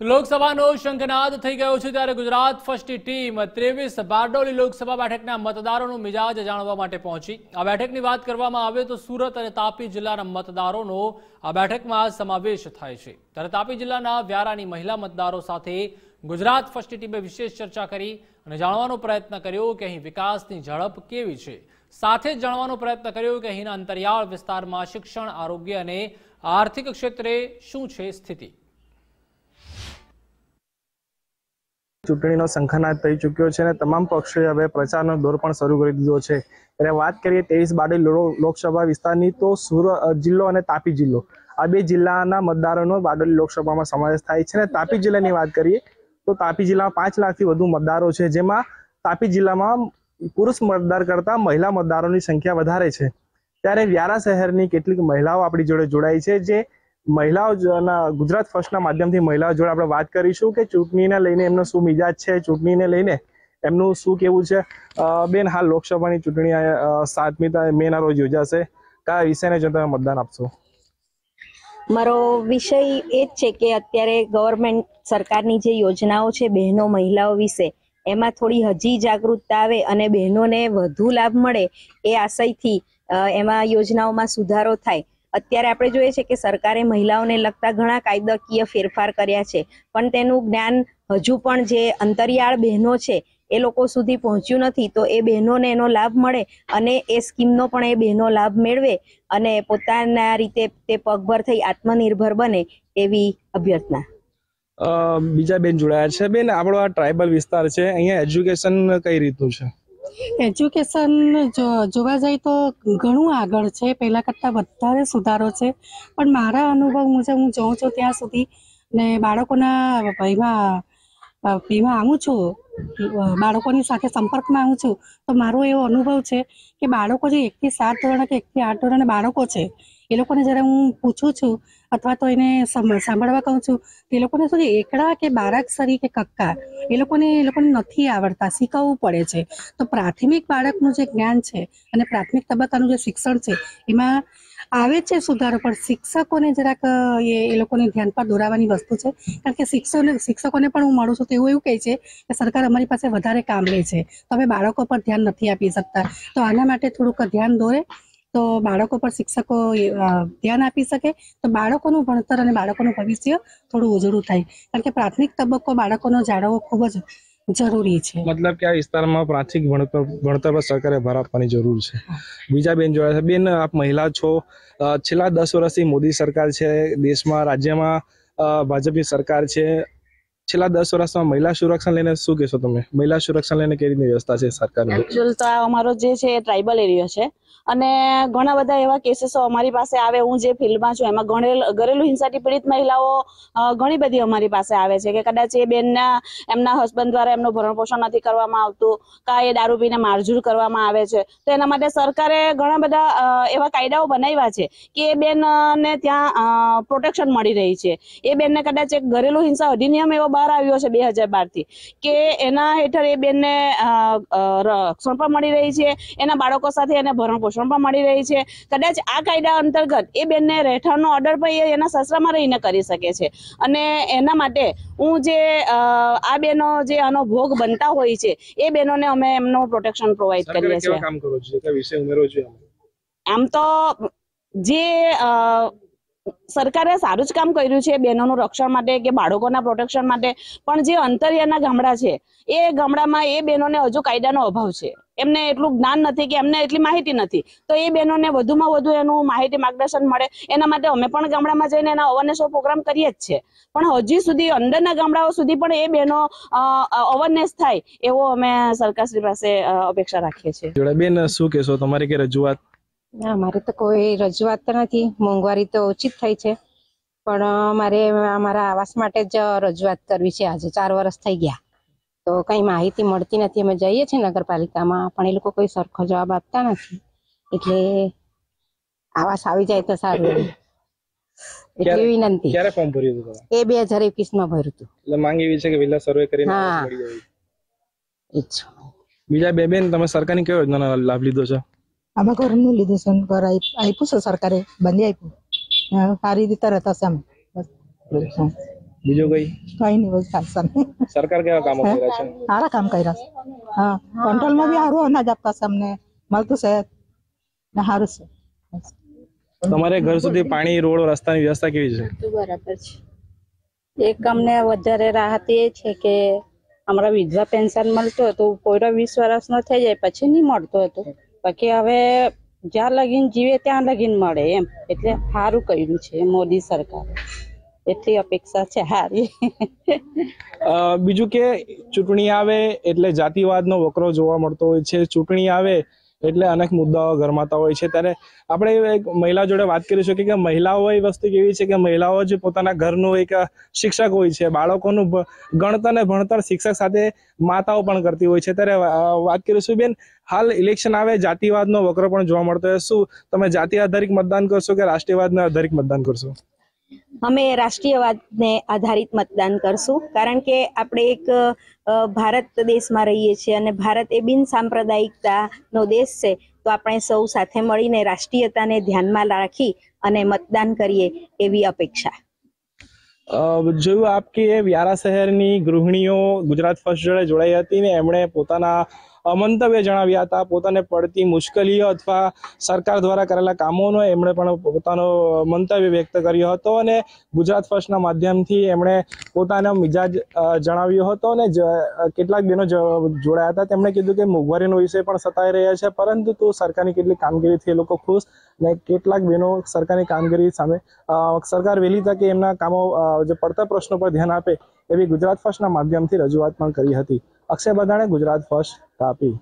લોકસભાનો શંખનાદ થઈ ગયો છે ત્યારે ગુજરાત ફર્સ્ટ ટીમ ત્રેવીસ બારડોલી લોકસભા બેઠકના મતદારોનો મિજાજ જાણવા માટે પહોંચી આ બેઠકની વાત કરવામાં આવે તો સુરત અને તાપી જિલ્લાના મતદારોનો આ બેઠકમાં સમાવેશ થાય છે ત્યારે તાપી જિલ્લાના વ્યારાની મહિલા મતદારો સાથે ગુજરાત ફર્સ્ટ ટીમે વિશેષ ચર્ચા કરી અને જાણવાનો પ્રયત્ન કર્યો કે અહીં વિકાસની ઝડપ કેવી છે સાથે જ જાણવાનો પ્રયત્ન કર્યો કે અહીંના અંતરિયાળ વિસ્તારમાં શિક્ષણ આરોગ્ય અને આર્થિક ક્ષેત્રે શું છે સ્થિતિ ચૂંટણીનો શંખનાદ થઈ ચૂક્યો છે અને તમામ પક્ષોએ હવે પ્રચારનો દોર પણ શરૂ કરી દીધો છે ત્યારે વાત કરીએ ત્રેવીસ બારડોલી લોકસભા વિસ્તારની તો સુર જિલ્લો અને તાપી જિલ્લો આ બે જિલ્લાના મતદારોનો બારડોલી લોકસભામાં સમાવેશ થાય છે અને તાપી જિલ્લાની વાત કરીએ તો તાપી જિલ્લામાં પાંચ લાખથી વધુ મતદારો છે જેમાં તાપી જિલ્લામાં પુરુષ મતદાર કરતા મહિલા મતદારોની સંખ્યા વધારે છે ત્યારે વ્યારા શહેરની કેટલીક મહિલાઓ આપણી જોડે જોડાઈ છે જે મહિલાઓ ગુજરાત ફર્સ્ટના માધ્યમથી મહિલાઓ જોડે આપણે વાત કરીશું કે ચૂંટણીને લઈને એમનો શું મિજાજ છે ચૂંટણીને લઈને એમનું શું કેવું છે બેન હાલ લોકસભાની ચૂંટણી સાતમી મેના રોજ યોજાશે કયા વિષયને જો તમે મતદાન આપશો મારો વિષય એ જ છે કે અત્યારે ગવર્મેન્ટ સરકારની જે યોજનાઓ છે બહેનો મહિલાઓ વિશે એમાં થોડી હજી જાગૃતતા આવે અને બહેનોને વધુ લાભ મળે એ આશયથી એમાં યોજનાઓમાં સુધારો થાય અત્યારે આપણે જોઈએ છે કે સરકારે મહિલાઓને લગતા ઘણા કાયદાકીય ફેરફાર કર્યા છે પણ તેનું જ્ઞાન હજુ પણ જે અંતરિયાળ બહેનો છે એ લોકો સુધી પહોંચ્યું નથી તો એ બહેનોને એનો લાભ મળે અને એ સ્કીમનો પણ એ બહેનો લાભ મેળવે અને પોતાના રીતે તે પગભર થઈ આત્મનિર્ભર બને એવી અભ્યર્થના બીજા બેન જોડાયા છે બેન આપણો આ ટ્રાઇબલ વિસ્તાર છે અહીંયા એજ્યુકેશન કઈ રીતનું છે એજ્યુકેશન જો જોવા જઈએ તો ઘણું આગળ છે પહેલાં કરતાં વધારે સુધારો છે પણ મારા અનુભવ મુજબ હું જોઉં છું ત્યાં સુધી ને બાળકોના ભયમાં ભીમાં આવું છું બાળકોની સાથે સંપર્કમાં આવું છું તો મારો એવો અનુભવ છે કે બાળકો જે એકથી સાત ધોરણ કે એકથી આઠ ધોરણ બાળકો છે એ લોકોને જ્યારે હું પૂછું છું અથવા તો એને સાંભળવા કહું છું તો એ લોકોને શું એકડા કે બાળક સરી કે કક્કા એ લોકોને એ લોકોને નથી આવડતા શીખવવું પડે છે તો પ્રાથમિક બાળકનું જે જ્ઞાન છે અને પ્રાથમિક તબક્કાનું જે શિક્ષણ છે એમાં આવે છે સુધારો પણ શિક્ષકોને જરાક એ એ લોકોને ધ્યાન પર દોરાવાની વસ્તુ છે કારણ કે શિક્ષકોને શિક્ષકોને પણ હું મળું છું તો એવું એવું કહે છે કે સરકાર અમારી પાસે વધારે કામ લે છે તો અમે બાળકો પર ધ્યાન નથી આપી શકતા તો આના માટે થોડુંક ધ્યાન દોરે તો બાળકો પર શિક્ષકો ધ્યાન આપી શકે તો બાળકોનું ભણતર અને બાળકોનું ભવિષ્ય થોડું ઉજળું થાય કારણ કે પ્રાથમિક તબક્કો બાળકોનો જાળવવો ખૂબ જ જરૂરી છે મતલબ કે આ વિસ્તારમાં પ્રાથમિક ભણતર ભણતર પર સરકારે ભાર આપવાની જરૂર છે બીજા બેન જોડાયા છે બેન આપ મહિલા છો છેલ્લા દસ વર્ષથી મોદી સરકાર છે દેશમાં રાજ્યમાં ભાજપની સરકાર છે છેલ્લા દસ વર્ષમાં મહિલા સુરક્ષા લઈને શું કહેશો તમે મહિલા સુરક્ષા લઈને કેવી રીતની વ્યવસ્થા છે સરકારની તો અમારો જે છે એ ટ્રાઇબલ એરિયો છે અને ઘણા બધા એવા કેસીસો અમારી પાસે આવે હું જે ફિલ્ડમાં છું એમાં ઘરેલું હિંસાથી પીડિત મહિલાઓ ઘણી બધી અમારી પાસે આવે છે કે કદાચ એ બેનના એમના હસબન્ડ દ્વારા એમનું ભરણ પોષણ નથી કરવામાં આવતું કા એ દારૂ પીને મારઝૂર કરવામાં આવે છે તો એના માટે સરકારે ઘણા બધા એવા કાયદાઓ બનાવ્યા છે કે એ બેનને ત્યાં પ્રોટેક્શન મળી રહી છે એ બેનને કદાચ એક ઘરેલું હિંસા અધિનિયમ એવો બહાર આવ્યો છે બે હજાર થી કે એના હેઠળ એ બેનને રક્ષણ પણ મળી રહી છે એના બાળકો સાથે એને ભરણ પોષણ પણ મળી રહી છે કદાચ આ કાયદા અંતર્ગત એ બેનને રહેઠાણનો ઓર્ડર પણ એ એના સસરામાં રહીને કરી શકે છે અને એના માટે હું જે આ બેનો જે આનો ભોગ બનતા હોય છે એ બેનોને અમે એમનું પ્રોટેક્શન પ્રોવાઈડ કરીએ છીએ આમ તો જે સરકારે સારું જ કામ કર્યું છે બહેનોનું રક્ષણ માટે કે બાળકોના પ્રોટેક્શન માટે પણ જે અંતરિયાના ગામડા છે એ ગામડામાં એ બહેનોને હજુ કાયદાનો અભાવ છે એમને એટલું જ્ઞાન નથી કે એમને એટલી માહિતી નથી તો એ બહેનોને વધુમાં વધુ એનું માહિતી માર્ગદર્શન મળે એના માટે અમે પણ ગામડામાં જઈને એના અવેરનેસનો પ્રોગ્રામ કરીએ જ છે પણ હજી સુધી અંદરના ગામડાઓ સુધી પણ એ બહેનો અવેરનેસ થાય એવો અમે સરકારશ્રી પાસે અપેક્ષા રાખીએ છીએ બેન શું કહેશો તમારી કે રજૂઆત ના મારે તો કોઈ રજૂઆત તો નથી મોંઘવારી તો ઓછી જ થઈ છે પણ મારે અમારા આવાસ માટે જ રજૂઆત કરવી છે આજે ચાર વર્ષ થઈ ગયા તો કંઈ માહિતી મળતી નથી અમે જઈએ છીએ નગરપાલિકામાં પણ એ લોકો કોઈ સરખો જવાબ આપતા નથી એટલે આવાસ આવી જાય તો સારું એટલી વિનંતી ક્યારે એ બે હજાર એકવીસ માં ભર્યું હતું એટલે એવી છે કે વિલા સર્વે કરીને બીજા બે બેન તમે સરકારની કયો યોજનાનો લાભ લીધો છે આંબાકોરનું લીધું છે ઘર આપ્યું છે સરકારે બંધી આપ્યું સારી રીતે રહેતા છે અમે બસ કઈ કઈ નહીં બસ સામે સરકાર કેવા કામો કર્યા છે સારા કામ કર્યા છે હા કંટ્રોલમાં બી સારું અનાજ આપતા છે અમને મળતું છે ને સારું છે તમારે ઘર સુધી પાણી રોડ રસ્તાની વ્યવસ્થા કેવી છે બરાબર છે એક અમને વધારે રાહત એ છે કે અમારા વિધવા પેન્શન મળતું હતું પોયરો વીસ વર્ષ વર્ષનો થઈ જાય પછી નહીં મળતો હતો બાકી હવે જ્યાં લગીન જીવે ત્યાં લગીન મળે એમ એટલે સારું કર્યું છે મોદી સરકાર એટલી અપેક્ષા છે હારી બીજું કે ચૂંટણી આવે એટલે જાતિવાદ નો વકરો જોવા મળતો હોય છે ચૂંટણી આવે એટલે અનેક મુદ્દાઓ ગરમાતા હોય છે ત્યારે આપણે એક મહિલા જોડે વાત કરીશું કે મહિલાઓ એ વસ્તુ કેવી છે કે મહિલાઓ જ પોતાના ઘરનું એક શિક્ષક હોય છે બાળકોનું ગણતર અને ભણતર શિક્ષક સાથે માતાઓ પણ કરતી હોય છે ત્યારે વાત કરીશું બેન હાલ ઇલેક્શન આવે જાતિવાદનો વક્ર પણ જોવા મળતો હોય શું તમે જાતિ આધારિત મતદાન કરશો કે રાષ્ટ્રીયવાદના આધારિત મતદાન કરશો અમે રાષ્ટ્રીયવાદને આધારિત મતદાન કરશું કારણ કે આપણે એક ભારત દેશમાં રહીએ છીએ અને ભારત એ બિન બિનસાંપ્રદાયિકતાનો દેશ છે તો આપણે સૌ સાથે મળીને રાષ્ટ્રીયતાને ધ્યાનમાં રાખી અને મતદાન કરીએ એવી અપેક્ષા જોયું આપ કે વ્યારા શહેરની ગૃહિણીઓ ગુજરાત ફર્સ્ટ જોડે જોડાઈ હતી ને એમણે પોતાના મંતવ્ય જણાવ્યા હતા પોતાને પડતી મુશ્કેલીઓ અથવા સરકાર દ્વારા કરેલા કામોનો એમણે પણ પોતાનો મંતવ્ય વ્યક્ત કર્યો હતો અને ગુજરાત ફર્સ્ટના માધ્યમથી એમણે પોતાનો મિજાજ જણાવ્યો હતો અને કેટલાક બહેનો જોડાયા હતા તેમણે કીધું કે મોંઘવારીનો વિષય પણ સતાઈ રહ્યા છે પરંતુ તો સરકારની કેટલીક કામગીરીથી એ લોકો ખુશ અને કેટલાક બહેનો સરકારની કામગીરી સામે સરકાર વહેલી તકે એમના કામો જે પડતા પ્રશ્નો પર ધ્યાન આપે એવી ગુજરાત ફર્સ્ટના માધ્યમથી રજૂઆત પણ કરી હતી અક્ષય બંધાણે ગુજરાત ફર્સ્ટ કાપી